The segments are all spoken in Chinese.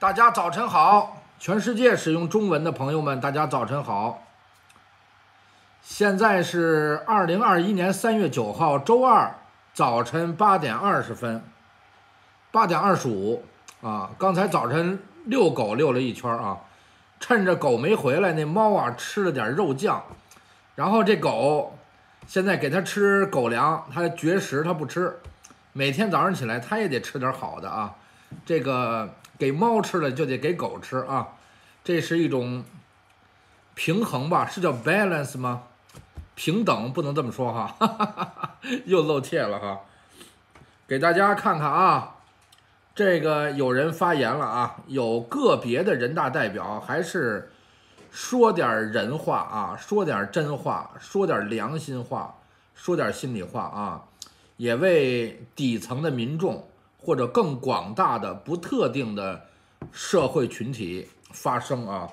大家早晨好，全世界使用中文的朋友们，大家早晨好。现在是二零二一年三月九号周二早晨八点二十分，八点二十五啊。刚才早晨遛狗遛了一圈啊，趁着狗没回来，那猫啊吃了点肉酱。然后这狗现在给它吃狗粮，它绝食它不吃。每天早上起来它也得吃点好的啊，这个。给猫吃了就得给狗吃啊，这是一种平衡吧？是叫 balance 吗？平等不能这么说哈，又露怯了哈。给大家看看啊，这个有人发言了啊，有个别的人大代表还是说点人话啊，说点真话，说点良心话，说点心里话啊，也为底层的民众。或者更广大的不特定的社会群体发声啊，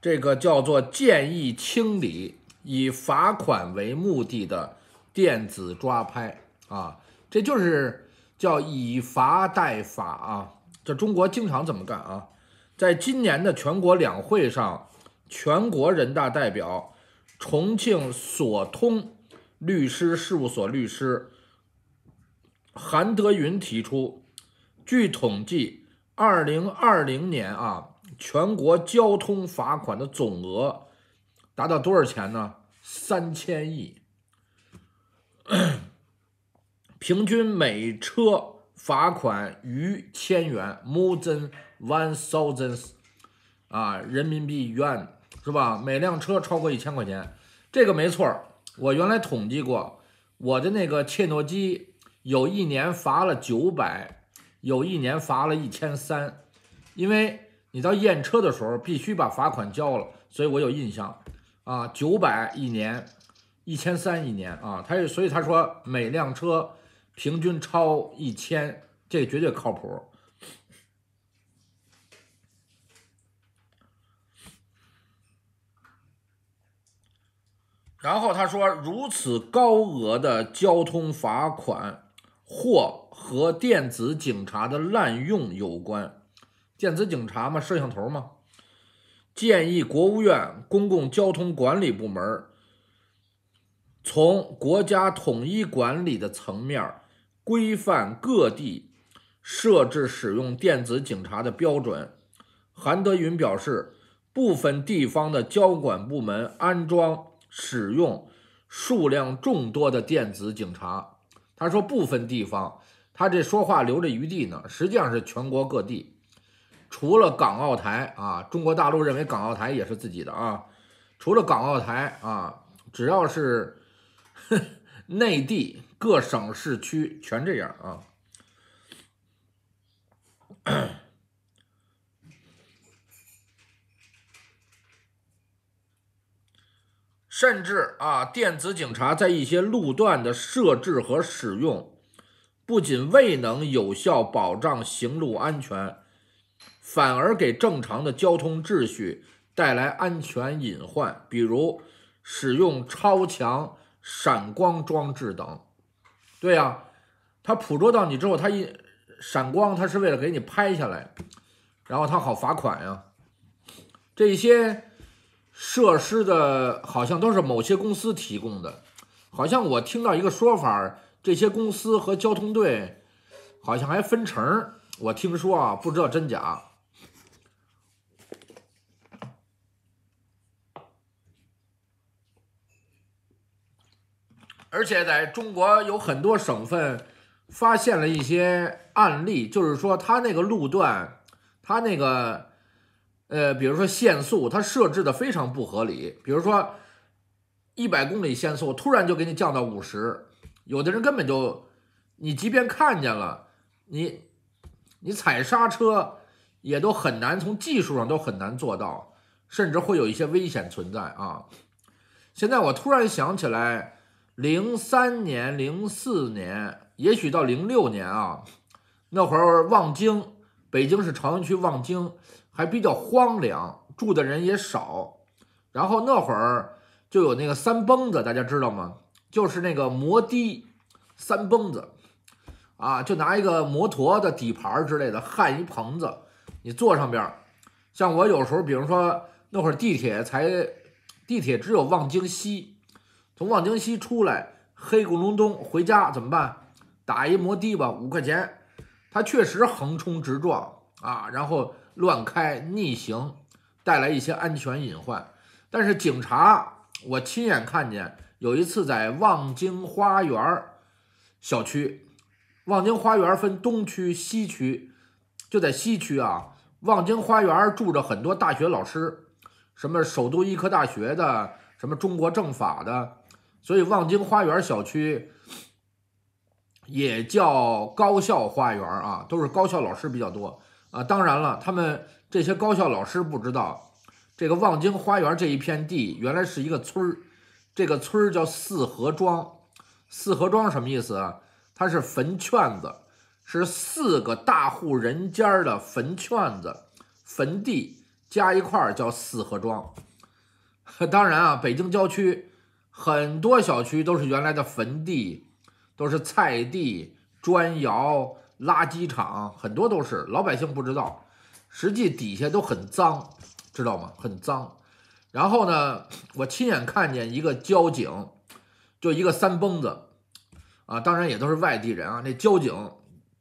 这个叫做建议清理以罚款为目的的电子抓拍啊，这就是叫以罚代法啊，这中国经常这么干啊。在今年的全国两会上，全国人大代表、重庆所通律师事务所律师。韩德云提出，据统计，二零二零年啊，全国交通罚款的总额达到多少钱呢？三千亿，平均每车罚款逾千元，more than one thousand，啊，人民币元是吧？每辆车超过一千块钱，这个没错我原来统计过，我的那个切诺基。有一年罚了九百，有一年罚了一千三，因为你到验车的时候必须把罚款交了，所以我有印象，啊，九百一年，一千三一年啊，他所以他说每辆车平均超一千，这绝对靠谱。然后他说如此高额的交通罚款。或和电子警察的滥用有关，电子警察嘛，摄像头嘛。建议国务院公共交通管理部门从国家统一管理的层面规范各地设置使用电子警察的标准。韩德云表示，部分地方的交管部门安装使用数量众多的电子警察。他说部分地方，他这说话留着余地呢，实际上是全国各地，除了港澳台啊，中国大陆认为港澳台也是自己的啊，除了港澳台啊，只要是 内地各省市区全这样啊。甚至啊，电子警察在一些路段的设置和使用，不仅未能有效保障行路安全，反而给正常的交通秩序带来安全隐患。比如使用超强闪光装置等。对呀，他捕捉到你之后，他一闪光，他是为了给你拍下来，然后他好罚款呀。这些。设施的，好像都是某些公司提供的，好像我听到一个说法，这些公司和交通队好像还分成。我听说啊，不知道真假。而且在中国有很多省份发现了一些案例，就是说他那个路段，他那个。呃，比如说限速，它设置的非常不合理。比如说，一百公里限速，突然就给你降到五十，有的人根本就，你即便看见了，你你踩刹车也都很难，从技术上都很难做到，甚至会有一些危险存在啊。现在我突然想起来，零三年、零四年，也许到零六年啊，那会儿望京。北京是朝阳区望京，还比较荒凉，住的人也少。然后那会儿就有那个三蹦子，大家知道吗？就是那个摩的，三蹦子，啊，就拿一个摩托的底盘之类的焊一棚子，你坐上边。像我有时候，比如说那会儿地铁才，地铁只有望京西，从望京西出来，黑咕隆咚回家怎么办？打一摩的吧，五块钱。他确实横冲直撞啊，然后乱开逆行，带来一些安全隐患。但是警察，我亲眼看见，有一次在望京花园儿小区，望京花园分东区西区，就在西区啊。望京花园住着很多大学老师，什么首都医科大学的，什么中国政法的，所以望京花园小区。也叫高校花园啊，都是高校老师比较多啊。当然了，他们这些高校老师不知道，这个望京花园这一片地原来是一个村儿，这个村儿叫四合庄。四合庄什么意思啊？它是坟圈子，是四个大户人家的坟圈子、坟地加一块儿叫四合庄。当然啊，北京郊区很多小区都是原来的坟地。都是菜地、砖窑、垃圾场，很多都是老百姓不知道，实际底下都很脏，知道吗？很脏。然后呢，我亲眼看见一个交警，就一个三蹦子，啊，当然也都是外地人啊。那交警，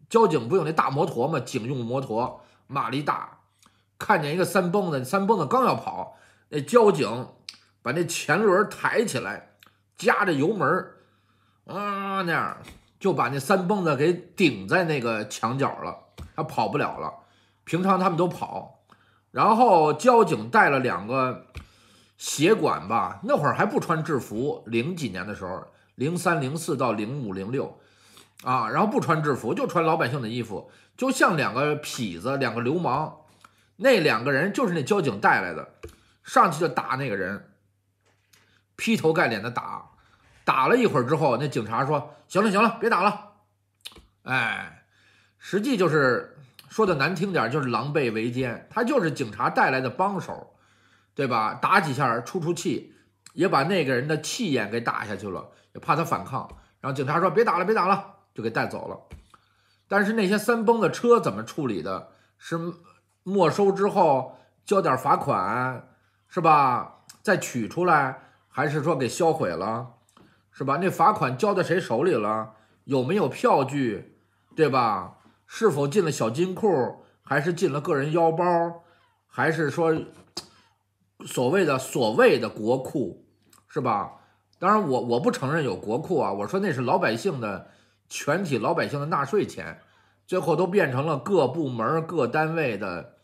交警不有那大摩托吗？警用摩托，马力大。看见一个三蹦子，三蹦子刚要跑，那交警把那前轮抬起来，夹着油门。啊那样就把那三蹦子给顶在那个墙角了，他跑不了了。平常他们都跑，然后交警带了两个协管吧，那会儿还不穿制服，零几年的时候，零三零四到零五零六啊，然后不穿制服就穿老百姓的衣服，就像两个痞子、两个流氓。那两个人就是那交警带来的，上去就打那个人，劈头盖脸的打。打了一会儿之后，那警察说：“行了，行了，别打了。”哎，实际就是说的难听点，就是狼狈为奸。他就是警察带来的帮手，对吧？打几下出出气，也把那个人的气焰给打下去了，也怕他反抗。然后警察说：“别打了，别打了。”就给带走了。但是那些三蹦的车怎么处理的？是没收之后交点罚款，是吧？再取出来，还是说给销毁了？是吧？那罚款交在谁手里了？有没有票据？对吧？是否进了小金库，还是进了个人腰包，还是说所谓的所谓的国库？是吧？当然，我我不承认有国库啊！我说那是老百姓的全体老百姓的纳税钱，最后都变成了各部门各单位的，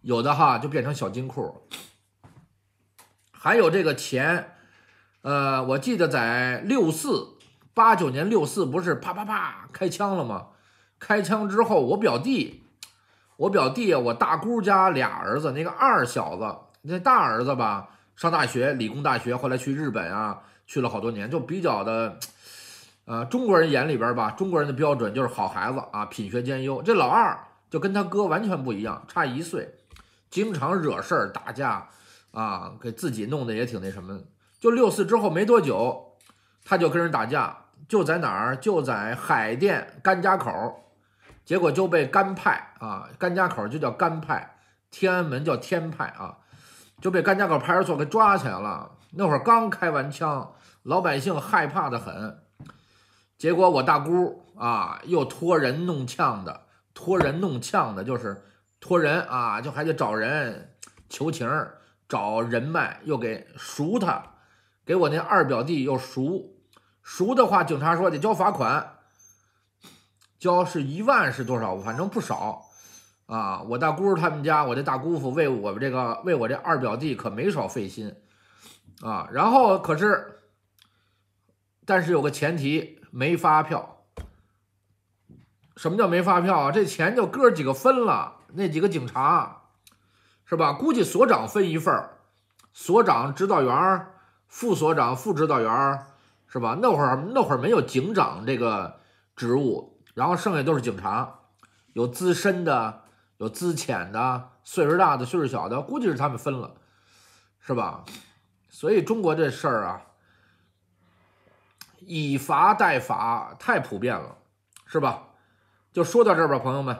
有的哈就变成小金库，还有这个钱。呃，我记得在六四八九年六四不是啪啪啪开枪了吗？开枪之后，我表弟，我表弟，我大姑家俩儿子，那个二小子，那大儿子吧，上大学，理工大学，后来去日本啊，去了好多年，就比较的，呃，中国人眼里边吧，中国人的标准就是好孩子啊，品学兼优。这老二就跟他哥完全不一样，差一岁，经常惹事儿打架，啊，给自己弄得也挺那什么。就六四之后没多久，他就跟人打架，就在哪儿？就在海淀甘家口，结果就被甘派啊，甘家口就叫甘派，天安门叫天派啊，就被甘家口派出所给抓起来了。那会儿刚开完枪，老百姓害怕的很。结果我大姑啊，又托人弄呛的，托人弄呛的就是托人啊，就还得找人求情，找人脉又给赎他。给我那二表弟又赎，赎的话，警察说得交罚款，交是一万是多少，反正不少，啊，我大姑他们家，我这大姑父为我们这个，为我这二表弟可没少费心，啊，然后可是，但是有个前提，没发票。什么叫没发票啊？这钱就哥几个分了，那几个警察，是吧？估计所长分一份所长、指导员副所长、副指导员儿，是吧？那会儿那会儿没有警长这个职务，然后剩下都是警察，有资深的，有资浅的，岁数大的，岁数小的，估计是他们分了，是吧？所以中国这事儿啊，以罚代法太普遍了，是吧？就说到这儿吧，朋友们。